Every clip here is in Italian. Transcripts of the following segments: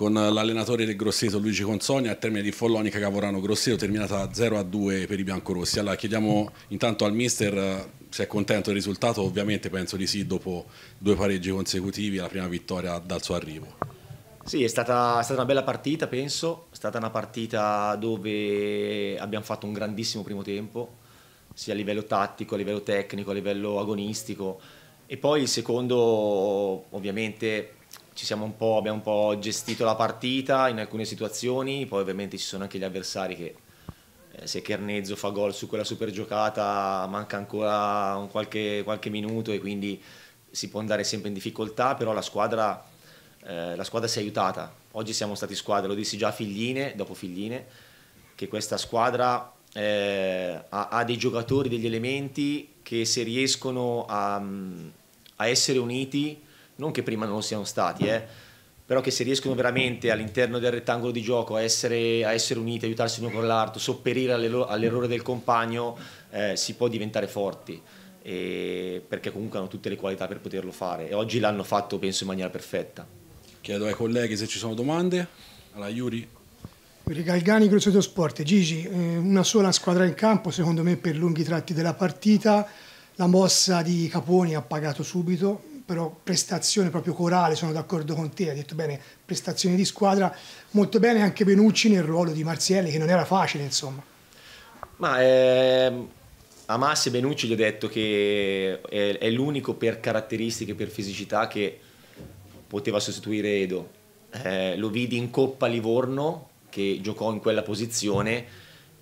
con l'allenatore del Grosseto Luigi Consonia a termine di Follonica Cavorano Grosseto terminata 0 a 2 per i biancorossi. Allora chiediamo intanto al mister eh, se è contento del risultato, ovviamente penso di sì dopo due pareggi consecutivi e la prima vittoria dal suo arrivo. Sì, è stata, è stata, una bella partita, penso. È stata una partita dove abbiamo fatto un grandissimo primo tempo, sia a livello tattico, a livello tecnico, a livello agonistico. E poi il secondo, ovviamente, un abbiamo un po' gestito la partita in alcune situazioni, poi ovviamente ci sono anche gli avversari che eh, se Kernezzo fa gol su quella super giocata manca ancora un qualche, qualche minuto e quindi si può andare sempre in difficoltà, però la squadra, eh, la squadra si è aiutata. Oggi siamo stati squadra, lo dissi già a Figline, dopo Figline, che questa squadra eh, ha, ha, dei giocatori, degli elementi che se riescono a, a essere uniti non che prima non lo siano stati, eh, però che se riescono veramente all'interno del rettangolo di gioco a essere, a essere uniti, aiutarsi l'uno con l'altro, sopperire all'errore del compagno, eh, si può diventare forti. perché comunque hanno tutte le qualità per poterlo fare e oggi l'hanno fatto penso in maniera perfetta chiedo ai colleghi se ci sono domande alla Iuri Galgani, Crozioto Sport. Gigi, eh, una sola squadra in campo, secondo me per lunghi tratti della partita. La mossa di Caponi ha pagato subito, però prestazione proprio corale, sono d'accordo con te, ha detto bene, prestazione di squadra, molto bene anche Benucci nel ruolo di Marzielli che non era facile insomma. Ma ehm, a Massi Benucci gli ho detto che è, è l'unico per caratteristiche, per fisicità che poteva sostituire Edo. Eh, lo vidi in Coppa Livorno che giocò in quella posizione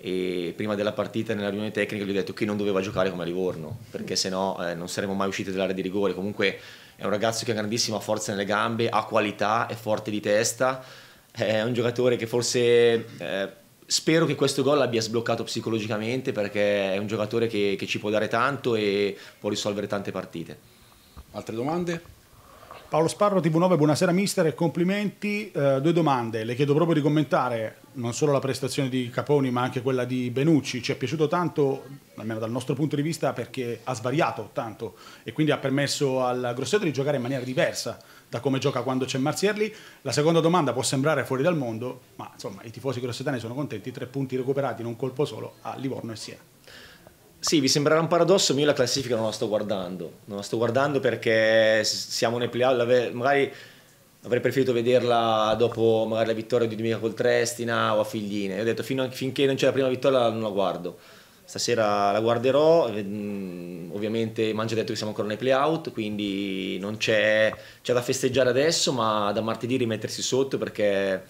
e prima della partita nella riunione tecnica gli ho detto che non doveva giocare come a Livorno perché sennò eh, non saremmo mai usciti dall'area di rigore comunque è un ragazzo che ha grandissima forza nelle gambe ha qualità, è forte di testa è un giocatore che forse eh, spero che questo gol l'abbia sbloccato psicologicamente perché è un giocatore che, che ci può dare tanto e può risolvere tante partite altre domande? Paolo Sparro, TV9, buonasera mister e complimenti. Eh, due domande, le chiedo proprio di commentare non solo la prestazione di Caponi ma anche quella di Benucci. Ci è piaciuto tanto, almeno dal nostro punto di vista, perché ha svariato tanto e quindi ha permesso al Grosseto di giocare in maniera diversa da come gioca quando c'è Marzierli. La seconda domanda può sembrare fuori dal mondo, ma insomma i tifosi grossetani sono contenti, tre punti recuperati in un colpo solo a Livorno e Siena. Sì, vi sembrerà un paradosso, ma io la classifica non la sto guardando. Non la sto guardando perché siamo nei playoff, magari avrei preferito vederla dopo magari la vittoria di domenica col Trestina o a Figline. ho detto fino a, finché non c'è la prima vittoria non la guardo. Stasera la guarderò, mm, ovviamente Mangia ha detto che siamo ancora nei playout, quindi non c'è, c'è da festeggiare adesso, ma da martedì rimettersi sotto perché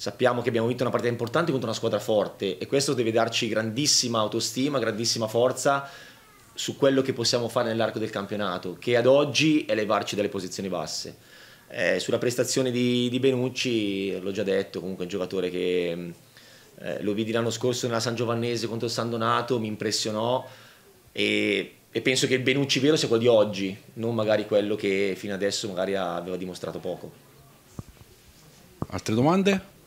sappiamo che abbiamo vinto una partita importante contro una squadra forte e questo deve darci grandissima autostima, grandissima forza su quello che possiamo fare nell'arco del campionato, che ad oggi è levarci dalle posizioni basse. Eh, sulla prestazione di, di Benucci, l'ho già detto, comunque è un giocatore che mm, eh, lo vidi l'anno scorso nella San Giovannese contro il San Donato, mi impressionò e, e, penso che il Benucci vero sia quello di oggi, non magari quello che fino adesso magari aveva dimostrato poco. Altre domande?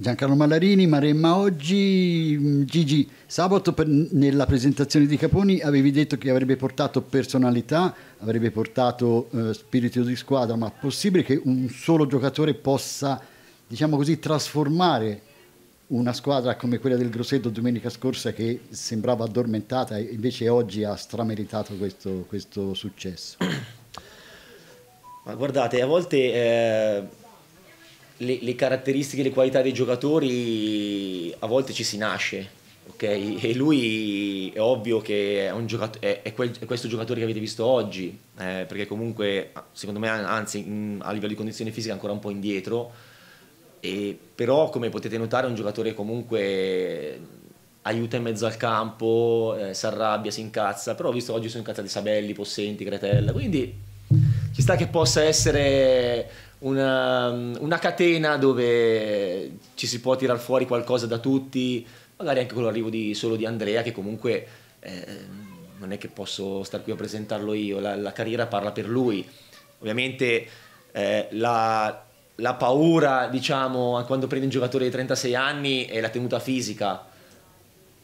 Giancarlo Mallarini, Maremma oggi, mm, Gigi, sabato per, nella presentazione di Caponi avevi detto che avrebbe portato personalità, avrebbe portato eh, spirito di squadra, ma possibile che un solo giocatore possa, diciamo così, trasformare una squadra come quella del Grosseto domenica scorsa che sembrava addormentata e invece oggi ha strameritato questo, questo successo? Ma guardate, a volte... Eh le, le, caratteristiche, le qualità dei giocatori a volte ci si nasce. Okay? E lui è ovvio che è, giocato- è, è, quel, è questo giocatore che avete visto oggi, eh, perché comunque secondo me anzi a livello di condizione fisica è ancora un po' indietro, e, però come potete notare è un giocatore comunque aiuta in mezzo al campo, eh, si arrabbia, si incazza, però ho visto oggi sono incazzati Sabelli, Possenti, Cretella, quindi ci sta che possa essere una, una catena dove ci si può tirar fuori qualcosa da tutti, magari anche con l'arrivo di, solo di Andrea che comunque eh, non è che posso star qui a presentarlo io, la, la carriera parla per lui. Ovviamente eh, la, la, paura, diciamo, quando prende un giocatore di 36 anni è la tenuta fisica.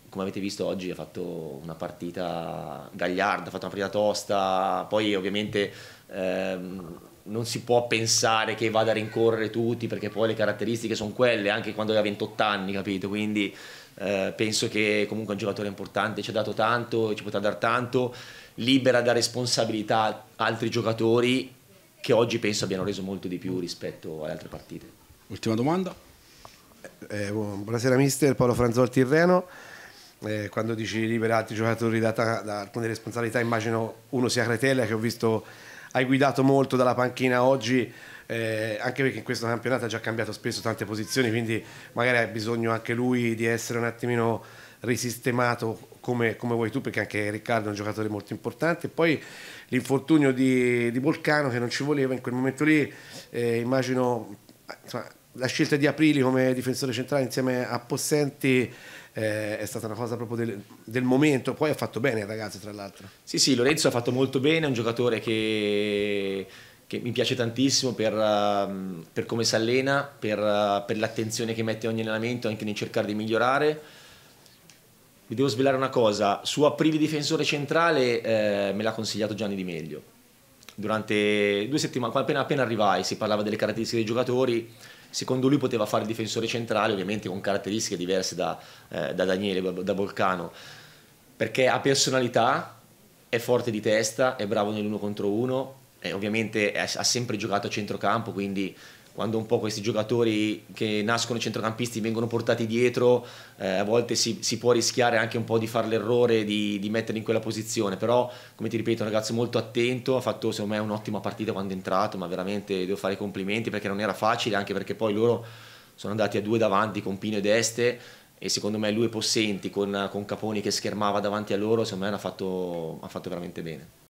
Come avete visto oggi ha fatto una partita gagliarda, ha fatto una partita tosta, poi ovviamente... Ehm, non si può pensare che vada a rincorrere tutti perché poi le caratteristiche sono quelle anche quando aveva 28 anni, capito? Quindi eh, penso che comunque è un giocatore importante, ci ha dato tanto, ci potrà dar tanto, libera da responsabilità altri giocatori che oggi penso abbiano reso molto di più rispetto alle altre partite. Ultima domanda. Eh, eh buonasera mister Paolo Franzolti Reno Eh, quando dici libera altri giocatori da, da alcune responsabilità immagino uno sia Cretella che ho visto hai guidato molto dalla panchina oggi, eh, anche perché in questo campionato ha già cambiato spesso tante posizioni, quindi magari ha bisogno anche lui di essere un attimino risistemato come, come, vuoi tu, perché anche Riccardo è un giocatore molto importante. Poi l'infortunio di, di Volcano che non ci voleva in quel momento lì, eh, immagino insomma, la scelta di Aprili come difensore centrale insieme a Possenti eh, è stata una cosa proprio del, del, momento, poi ha fatto bene il ragazzo tra l'altro. Sì, sì, Lorenzo ha fatto molto bene, è un giocatore che, che mi piace tantissimo per, um, per come si allena, per, uh, per l'attenzione che mette ogni allenamento, anche nel cercare di migliorare. Vi devo svelare una cosa, su aprile difensore centrale eh, me l'ha consigliato Gianni Di Meglio. Durante due settimane, appena, appena arrivai, si parlava delle caratteristiche dei giocatori, secondo lui poteva fare difensore centrale, ovviamente con caratteristiche diverse da, eh, da Daniele, da Volcano, perché ha personalità, è forte di testa, è bravo nell'uno contro uno, ovviamente ha sempre giocato a centrocampo, quindi quando un po' questi giocatori che nascono centrocampisti vengono portati dietro, eh, a volte si, si, può rischiare anche un po' di fare l'errore di, di metterli in quella posizione, però come ti ripeto è un ragazzo molto attento, ha fatto secondo me un'ottima partita quando è entrato, ma veramente devo fare i complimenti perché non era facile, anche perché poi loro sono andati a due davanti con Pino ed Este e secondo me lui e Possenti con, con Caponi che schermava davanti a loro, secondo me ha fatto, ha fatto veramente bene.